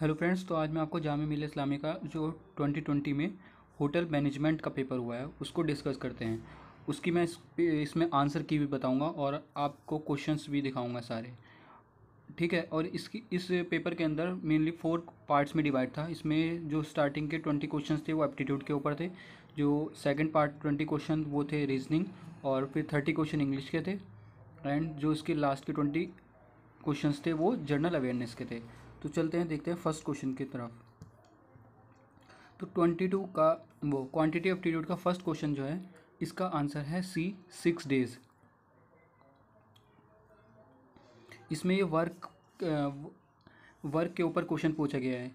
hello friends तो आज मैं आपको जाम मिल इस्लामी का जो 2020 में होटल मैनेजमेंट का पेपर हुआ है उसको डिस्कस करते हैं उसकी मैं इस, इसमें आंसर की भी बताऊंगा और आपको क्वेश्चंस भी दिखाऊंगा सारे ठीक है और इसकी इस पेपर के अंदर मेनली फोर पार्ट्स में डिवाइड था इसमें जो स्टार्टिंग के ट्वेंटी क्वेश्चन थे वो एप्टीट्यूड के ऊपर थे जो सेकेंड पार्ट ट्वेंटी क्वेश्चन वो थे रीजनिंग और फिर थर्टी क्वेश्चन इंग्लिश के थे एंड जो इसके लास्ट के ट्वेंटी क्वेश्चन थे वो जनरल अवेयरनेस के थे तो चलते हैं देखते हैं फर्स्ट क्वेश्चन की तरफ तो ट्वेंटी टू का वो क्वांटिटी ऑफ टीट्यूड का फर्स्ट क्वेश्चन जो है इसका आंसर है सी सिक्स डेज इसमें ये वर्क वर्क के ऊपर क्वेश्चन पूछा गया है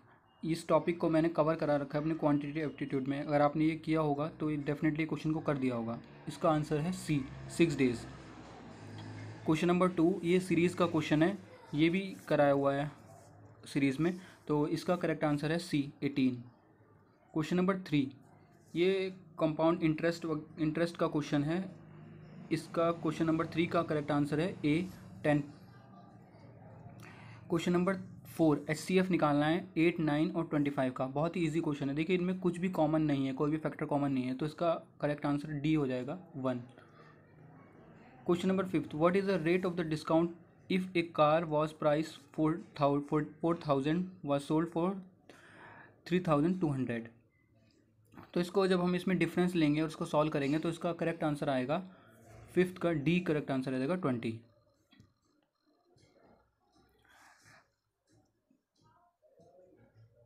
इस टॉपिक को मैंने कवर करा रखा है अपने क्वांटिटी एप्टीट्यूड में अगर आपने ये किया होगा तो ये डेफिनेटली क्वेश्चन को कर दिया होगा इसका आंसर है C six days question number two ये सीरीज़ का क्वेश्चन है ये भी कराया हुआ है सीरीज़ में तो इसका करेक्ट आंसर है C eighteen question number three ये कंपाउंड इंटरेस्ट इंटरेस्ट का क्वेश्चन है इसका क्वेश्चन नंबर थ्री का करेक्ट आंसर है A ten question number four H C F निकालना है एट नाइन और ट्वेंटी फाइव का बहुत ही ईजी क्वेश्चन है देखिए इनमें कुछ भी कॉमन नहीं है कोई भी फैक्टर कॉमन नहीं है तो इसका करेक्ट आंसर डी हो जाएगा one question number fifth what is the rate of the discount if a car was priced for for three thousand two hundred तो इसको जब हम इसमें डिफरेंस लेंगे और उसको सॉल्व करेंगे तो इसका करेक्ट आंसर आएगा फिफ्थ का डी करेक्ट आंसर आ जाएगा twenty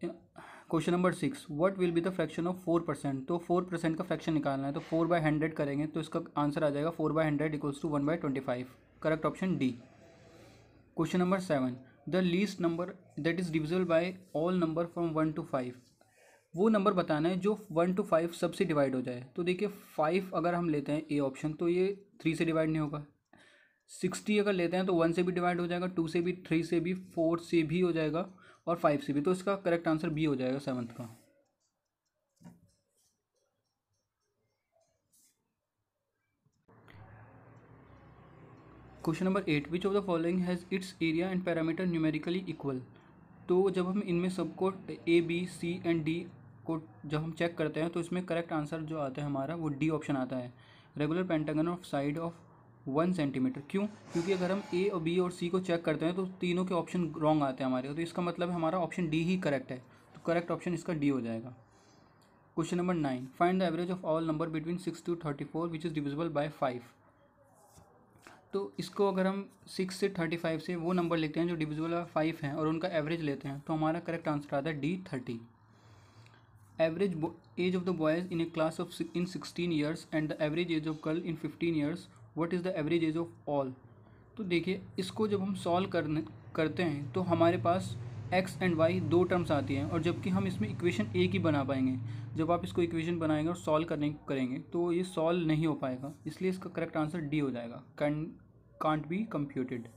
question number six what will be the fraction of four percent तो फोर परसेंट का फ्रैक्शन निकालना है तो फोर बाय हंड्रेड करेंगे तो इसका आंसर आ जाएगा four by hundred equals to one by twenty five correct option D question number seven the least number that is divisible by all number from one to five वो नंबर बताना है जो वन टू फाइव सबसे divide हो जाए तो देखिए फाइव अगर हम लेते हैं ए ऑप्शन तो ये थ्री से डिवाइड नहीं होगा सिक्सटी अगर लेते हैं तो वन से भी डिवाइड हो जाएगा टू से भी थ्री से भी फोर से भी हो जाएगा और फाइव से भी तो इसका करेक्ट आंसर बी हो जाएगा सेवन्थ का question number eight which of the following has its area and parameter numerically equal तो जब हम इनमें सबको A B C and D को जब हम चेक करते हैं तो इसमें करेक्ट आंसर जो आता है हमारा वो डी ऑप्शन आता है regular pentagon of side of one centimetre क्यों क्योंकि अगर हम ए और बी और सी को चेक करते हैं तो तीनों के ऑप्शन रॉन्ग आते हैं हमारे तो इसका मतलब हमारा ऑप्शन डी ही करेक्ट है तो करेक्ट ऑप्शन इसका डी हो जाएगा question number nine find the average of all number between six to thirty four which is divisible by five तो इसको अगर हम सिक्स से थर्टी फाइव से वो नंबर लेते हैं जो डिविजिबल फाइव हैं और उनका एवरेज लेते हैं तो हमारा करेक्ट आंसर आता है D thirty average age of the boys in a class of in sixteen years and the average age of girl in fifteen years what is the average age of all तो देखिए इसको जब हम solve करने करते हैं तो हमारे पास एक्स एंड वाई दो टर्म्स आती हैं और जबकि हम इसमें इक्वेशन एक ही बना पाएंगे जब आप इसको इक्वेशन बनाएंगे और सॉल्व करने करेंगे तो ये सॉल्व नहीं हो पाएगा इसलिए इसका करेक्ट आंसर डी हो जाएगा can can't be computed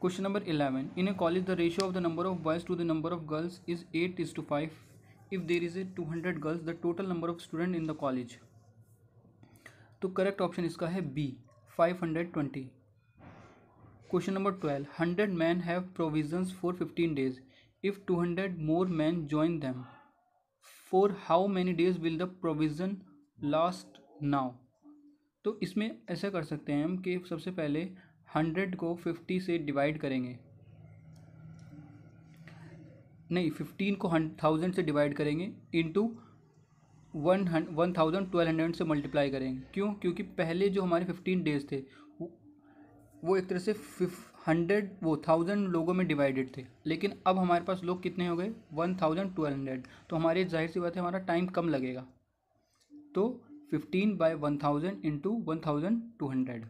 question number eleven in a college the ratio of the number of boys to the number of girls is eight is to five if there is a two hundred girls the total number of student in the college तो correct option इसका है B five hundred twenty question number twelve hundred man have provision for fifteen days if two hundred more man join them for how many days will the provision last now तो इसमें ऐसा कर सकते हैं हम कि सबसे पहले हंड्रेड को फिफ्टी से डिवाइड करेंगे नहीं फिफ्टीन को थाउजेंड से डिवाइड करेंगे into one hundred one thousand twelve hundred से मल्टीप्लाई करेंगे क्यों क्योंकि पहले जो हमारे फिफ्टीन डेज़ थे वो एक तरह से हंड्रेड वो थाउजेंड लोगों में डिवाइडेड थे लेकिन अब हमारे पास लोग कितने हो गए वन थाउजेंड टू हंड्रेड तो हमारे जाहिर सी बात है हमारा टाइम कम लगेगा तो fifteen by one thousand into one thousand two hundred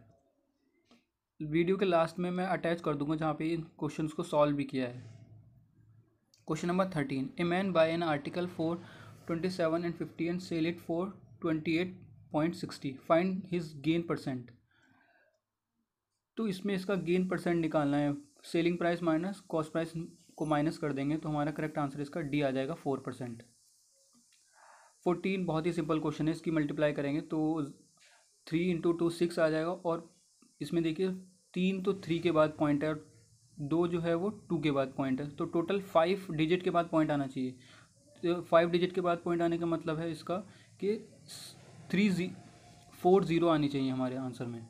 video के लास्ट में मैं अटैच कर दूंगा जहाँ पे इन क्वेश्चंस को सॉल्व भी किया है question number thirteen a man buy an article for twenty seven and fifty and sell it for twenty eight point sixty find his gain percent तो इसमें इसका गेन परसेंट निकालना है selling price minus cost price को minus कर देंगे तो हमारा करेक्ट आंसर इसका डी आ जाएगा फोर परसेंट फोर्टीन बहुत ही सिंपल क्वेश्चन है इसकी मल्टीप्लाई करेंगे तो थ्री इंटू टू सिक्स आ जाएगा और इसमें देखिए तीन तो थ्री के बाद पॉइंट है और दो जो है वो टू के बाद पॉइंट है तो टोटल फाइव डिजिट के बाद पॉइंट आना चाहिए तो फाइव डिजिट के बाद पॉइंट आने का मतलब है इसका कि थ्री जी फोर ज़ीरो आनी चाहिए हमारे आंसर में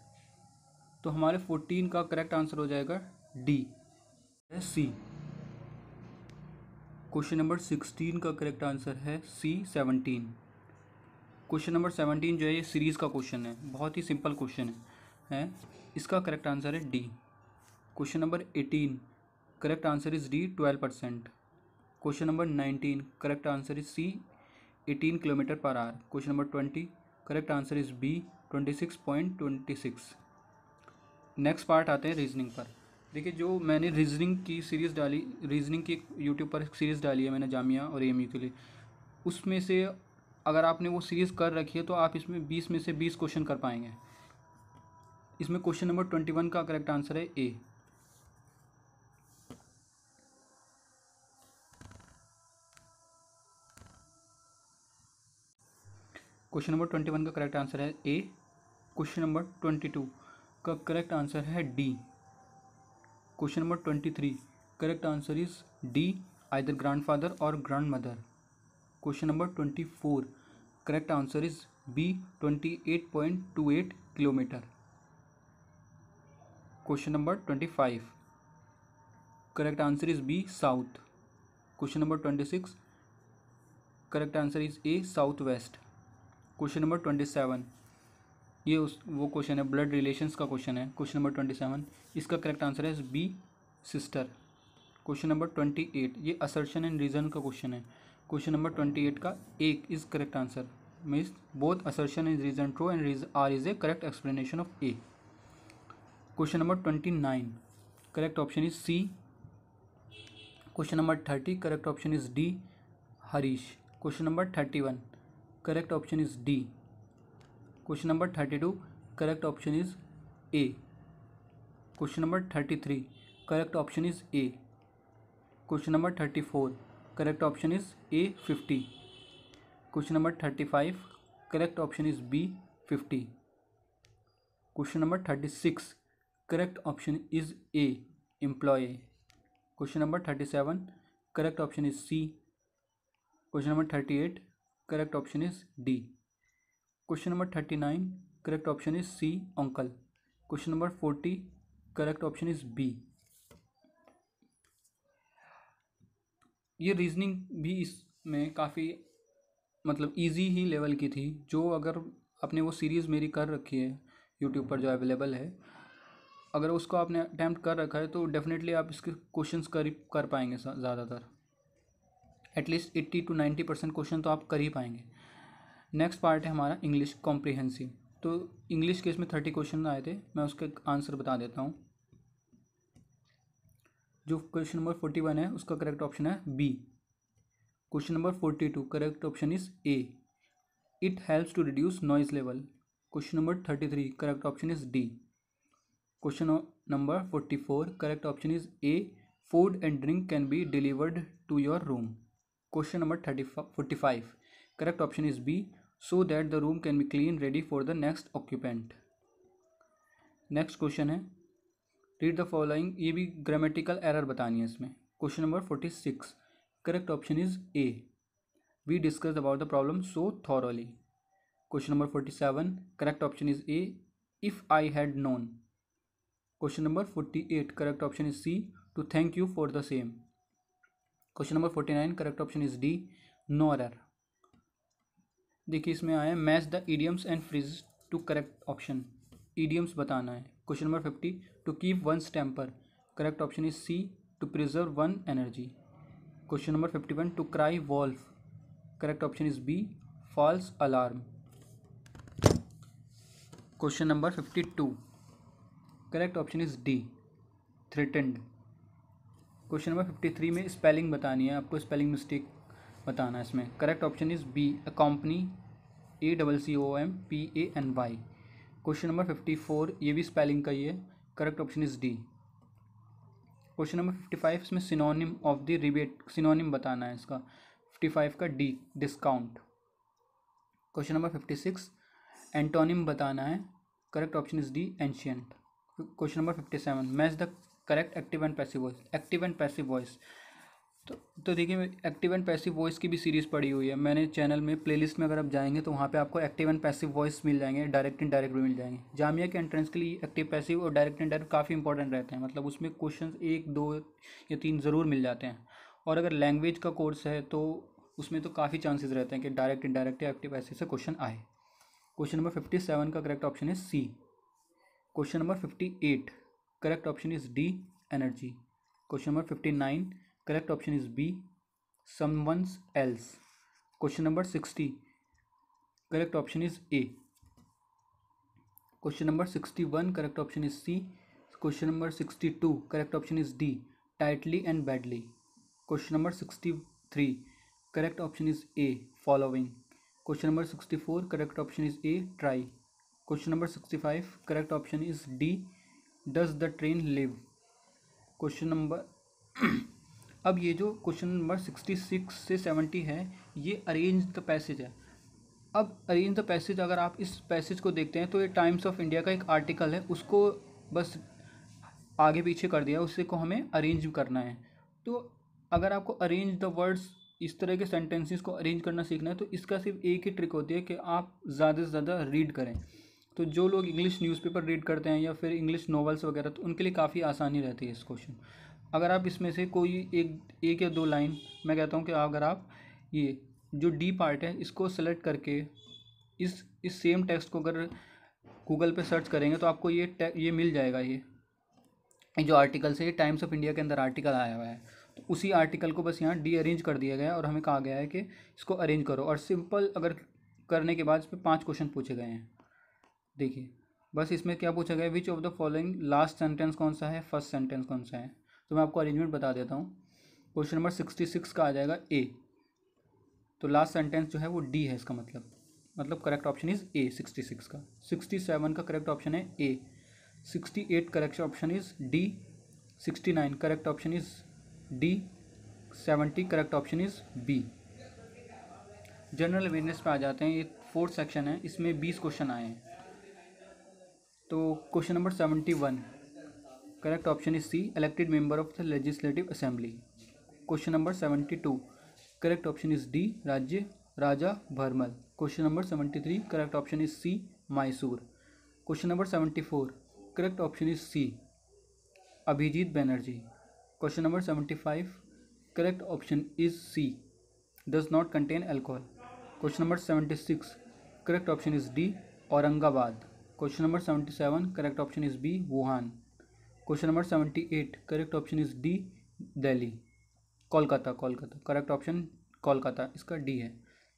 तो हमारे फोर्टीन का करेक्ट आंसर हो जाएगा D C question number sixteen का करेक्ट आंसर है C seventeen question number seventeen जो है ये सीरीज़ का क्वेश्चन है बहुत ही सिंपल क्वेश्चन है इसका करेक्ट आंसर है D question number eighteen correct answer is D twelve percent question number nineteen correct answer is C eighteen kilometre per hour question number twenty correct answer is B twenty six point twenty six next part आते हैं reasoning पर देखिए जो मैंने reasoning की series डाली reasoning की YouTube पर सीरीज़ डाली है मैंने जामिया और एम के लिए उसमें से अगर आपने वो सीरीज़ कर रखी है तो आप इसमें बीस में से बीस क्वेश्चन कर पाएंगे इसमें क्वेश्चन नंबर ट्वेंटी वन का करेक्ट आंसर है A question number twenty one का करेक्ट आंसर है A question number twenty two का करेक्ट आंसर है D question number twenty three correct answer is D either grandfather और grandmother question number twenty four correct answer is B twenty eight point two eight kilometre question number twenty five correct answer is B south question number twenty six correct answer is a south west question number twenty seven ये उस वो question है blood relations का question है question number twenty seven इसका correct answer है B sister question number twenty eight ये assertion and reason का क्वेश्चन है क्वेश्चन नंबर ट्वेंटी एट का एक is correct answer means both assertion is reason true and R is a correct explanation of A question number twenty nine correct option is C question number thirty correct option is D Harish question number thirty one correct option is D question number thirty two correct option is A question number thirty three correct option is A question number thirty four correct option is A fifty question number thirty five correct option is B fifty question number thirty six correct option is A employ question number thirty seven correct option is C question number thirty eight correct option is D question number thirty nine correct option is C uncle question number forty correct option is B ये reasoning भी इसमें काफ़ी मतलब easy ही level की थी जो अगर आपने वो सीरीज़ मेरी कर रखी है यूट्यूब पर जो अवेलेबल है अगर उसको आपने अटैम्प्ट कर रखा है तो डेफिनेटली आप इसके क्वेश्चंस कर कर पाएंगे ज़्यादातर at least eighty to ninety percent question तो आप कर ही पाएंगे नेक्स्ट पार्ट है हमारा इंग्लिश कॉम्प्रिहेंसिव तो इंग्लिश के इसमें थर्टी क्वेश्चन आए थे मैं उसके आंसर बता देता हूँ जो क्वेश्चन नंबर फोर्टी वन है उसका करेक्ट ऑप्शन है B question number forty two correct option is A it helps to reduce noise level question number thirty three correct option is D question number forty four correct option is A food and drink can be delivered to your room question number thirty forty five correct option is B so that the room can be clean ready for the next occupant next question है read the following ये भी grammatical error बतानी है इसमें question number forty six correct option is A we discuss about the problem so thoroughly question number forty seven correct option is A if I had known question number forty eight correct option is C to thank you for the same question number forty nine correct option is D no error देखिए इसमें आया match the idioms and fridge to correct option idioms बताना है question number fifty to keep one temper correct option is C to preserve one energy question number fifty one to cry wolf correct option is B false alarm question number fifty two correct option is D threatened question number fifty three में spelling बतानी है आपको spelling mistake बताना है इसमें correct option is B a company A double C O M P A N Y question number fifty four ये भी spelling का ही है correct option is D question number fifty five इसमें synonym of the rebate synonym बताना है इसका fifty five का D discount question number fifty six antonym बताना है correct option is D ancient question number fifty seven match the correct active and passive voice active and passive voice तो तो देखिए active and passive voice की भी series पड़ी हुई है मैंने चैनल में प्लेलिस्ट में अगर आप जाएंगे तो वहाँ पे आपको एक्टिव एंड पैसिव वॉइस मिल जाएंगे डायरेक्ट एंड डायरेक्ट भी मिल जाएंगे जामिया के एंट्रेंस के लिए एक्टिव पैसिव और डायरेक्ट एंड डायरेक्ट काफ़ी इंपॉर्टेंट रहते हैं मतलब उसमें क्वेश्चन एक दो या तीन ज़रूर मिल जाते हैं और अगर लैंग्वेज का कोर्स है तो उसमें तो काफ़ी चांसेस रहते हैं कि डायरेक्ट एंड डायरेक्ट या एक्टिव पैसिव से क्वेश्चन आए क्वेश्चन नंबर फिफ्टी सेवन का करेक्ट ऑप्शन है C question number fifty eight correct option is D energy question number fifty nine correct option is B someone's else question number sixty correct option is A question number sixty one correct option is C question number sixty two correct option is D tightly and badly question number sixty three correct option is A following question number sixty four correct option is A try question number sixty five correct option is D does the train leave question number अब ये जो question number sixty six से seventy है ये arrange the passage है अब arrange the passage अगर आप इस पैसेज को देखते हैं तो ये टाइम्स ऑफ इंडिया का एक आर्टिकल है उसको बस आगे पीछे कर दिया उसे को हमें अरेंज करना है तो अगर आपको अरेंज द वर्ड्स इस तरह के सेंटेंसेस को अरेंज करना सीखना है तो इसका सिर्फ एक ही ट्रिक होती है कि आप ज़्यादा से ज़्यादा रीड करें तो जो लोग इंग्लिश न्यूज़पेपर रीड करते हैं या फिर इंग्लिश नॉवेल्स वगैरह तो उनके लिए काफ़ी आसानी रहती है इस क्वेश्चन अगर आप इसमें से कोई एक एक या दो लाइन मैं कहता हूँ कि अगर आप ये जो डी पार्ट है इसको सेलेक्ट करके इस इस सेम टेक्स्ट को अगर गूगल पे सर्च करेंगे तो आपको ये ये मिल जाएगा ये जो आर्टिकल से ये टाइम्स ऑफ इंडिया के अंदर आर्टिकल आया हुआ है तो उसी आर्टिकल को बस यहाँ डी अरेंज कर दिया गया है और हमें कहा गया है कि इसको अरेंज करो और सिंपल अगर करने के बाद इस पर पाँच क्वेश्चन पूछे गए हैं देखिए बस इसमें क्या पूछा गया which of the following last sentence कौन सा है फर्स्ट सेंटेंस कौन सा है तो मैं आपको अरेंजमेंट बता देता हूँ क्वेश्चन नंबर सिक्सटी सिक्स का आ जाएगा ए तो लास्ट सेंटेंस जो है वो डी है इसका मतलब मतलब correct option is A sixty six का सिक्सटी सेवन का करेक्ट ऑप्शन है A sixty eight correct option is D sixty nine correct option is D seventy correct option is B general awareness पे आ जाते हैं ये फोर्थ सेक्शन है इसमें बीस क्वेश्चन आए हैं तो question number seventy one correct option is C elected member of the legislative assembly question number seventy two correct option is D राज्य Raja Bharmal question number seventy three correct option is C Mysore question number seventy four correct option is C Abhijit Banerjee question number seventy five correct option is C does not contain alcohol question number seventy six correct option is D Aurangabad question number seventy seven correct option is B Wuhan question number seventy eight correct option is D Delhi Kolkata Kolkata correct option Kolkata इसका D है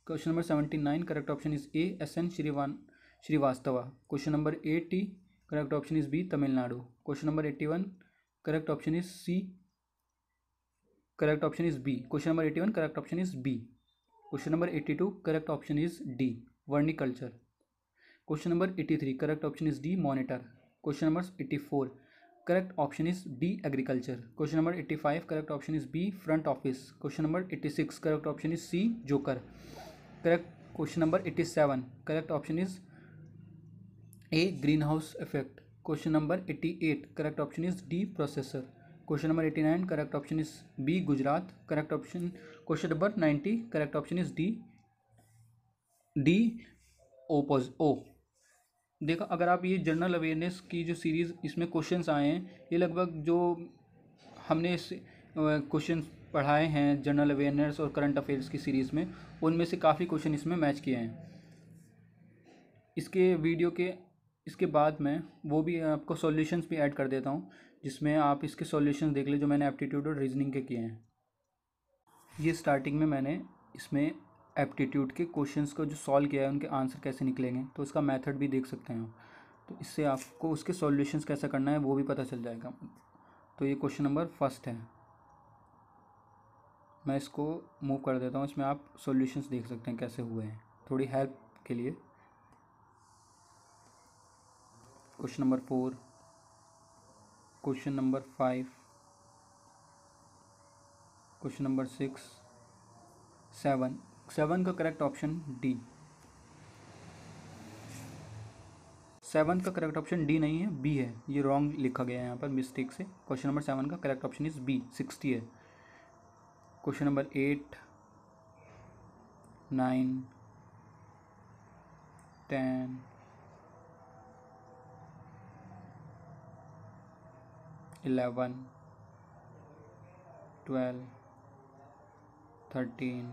question number seventy nine correct option is A S N श्रीवान Srivastava question number eighty correct option is B Tamil Nadu question number eighty one correct option is C correct option is B question number eighty one correct option is B question number eighty two correct option is D vermiculture question number eighty three correct option is D monitor question number eighty four correct option is B agriculture question number eighty five correct option is B front office question number eighty six correct option is C joker correct question number eighty seven correct option is A green house effect question number eighty eight correct option is D processor question number eighty nine correct option is B Gujarat correct option question number ninety correct option is D D oppose ओ देखो अगर आप ये general awareness की जो series इसमें questions आए हैं ये लगभग जो हमने इस क्वेश्चन पढ़ाए हैं जनरल अवेयरनेस और करंट अफेयर्स की सीरीज़ में उनमें से काफ़ी क्वेश्चन इसमें मैच किए हैं इसके वीडियो के इसके बाद मैं वो भी आपको सॉल्यूशंस भी ऐड कर देता हूँ जिसमें आप इसके सॉल्यूशंस देख लें जो मैंने एप्टीट्यूड और रीजनिंग के किए हैं ये स्टार्टिंग में मैंने इसमें एप्टीट्यूड के क्वेश्चंस को जो सॉल्व किया है उनके आंसर कैसे निकलेंगे तो उसका मेथड भी देख सकते हैं तो इससे आपको उसके सॉल्यूशंस कैसे करना है वो भी पता चल जाएगा तो ये क्वेश्चन नंबर फर्स्ट है मैं इसको मूव कर देता हूँ इसमें आप सॉल्यूशंस देख सकते हैं कैसे हुए हैं थोड़ी हेल्प के लिए question number four question number five question number six seven seven का करेक्ट ऑप्शन डी सेवन का करेक्ट ऑप्शन डी नहीं है बी है ये रॉन्ग लिखा गया है यहाँ पर मिस्टेक से क्वेश्चन नंबर सेवन का correct option is B sixty है question number eight nine ten eleven twelve thirteen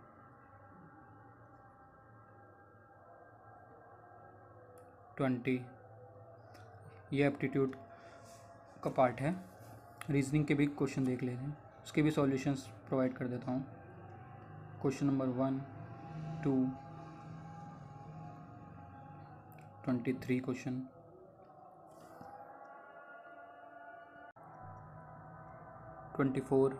twenty ये एप्टीट्यूड का पार्ट है रीजनिंग के भी क्वेश्चन देख लेते हैं उसके भी सॉल्यूशंस प्रोवाइड कर देता हूँ question number one two twenty three question twenty four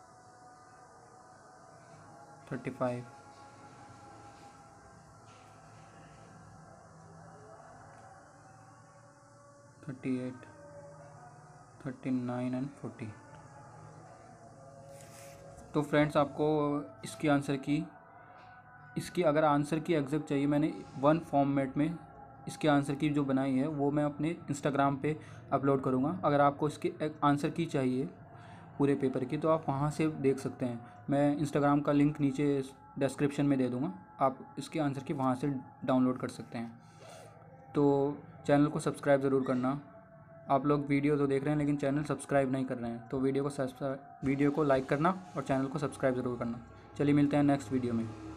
thirty five thirty eight thirty nine and forty तो फ्रेंड्स आपको इसकी आंसर की इसकी अगर आंसर की एग्जैक्ट चाहिए मैंने वन फॉर्मेट में इसके आंसर की जो बनाई है वो मैं अपने इंस्टाग्राम पे अपलोड करूँगा अगर आपको इसकी आंसर की चाहिए पूरे पेपर की तो आप वहाँ से देख सकते हैं मैं इंस्टाग्राम का लिंक नीचे डिस्क्रिप्शन में दे दूँगा आप इसके आंसर की वहाँ से डाउनलोड कर सकते हैं तो चैनल को सब्सक्राइब ज़रूर करना आप लोग वीडियो तो देख रहे हैं लेकिन चैनल सब्सक्राइब नहीं कर रहे हैं तो वीडियो को सब्सक्राइब वीडियो को लाइक करना और चैनल को सब्सक्राइब ज़रूर करना चलिए मिलते हैं नेक्स्ट वीडियो में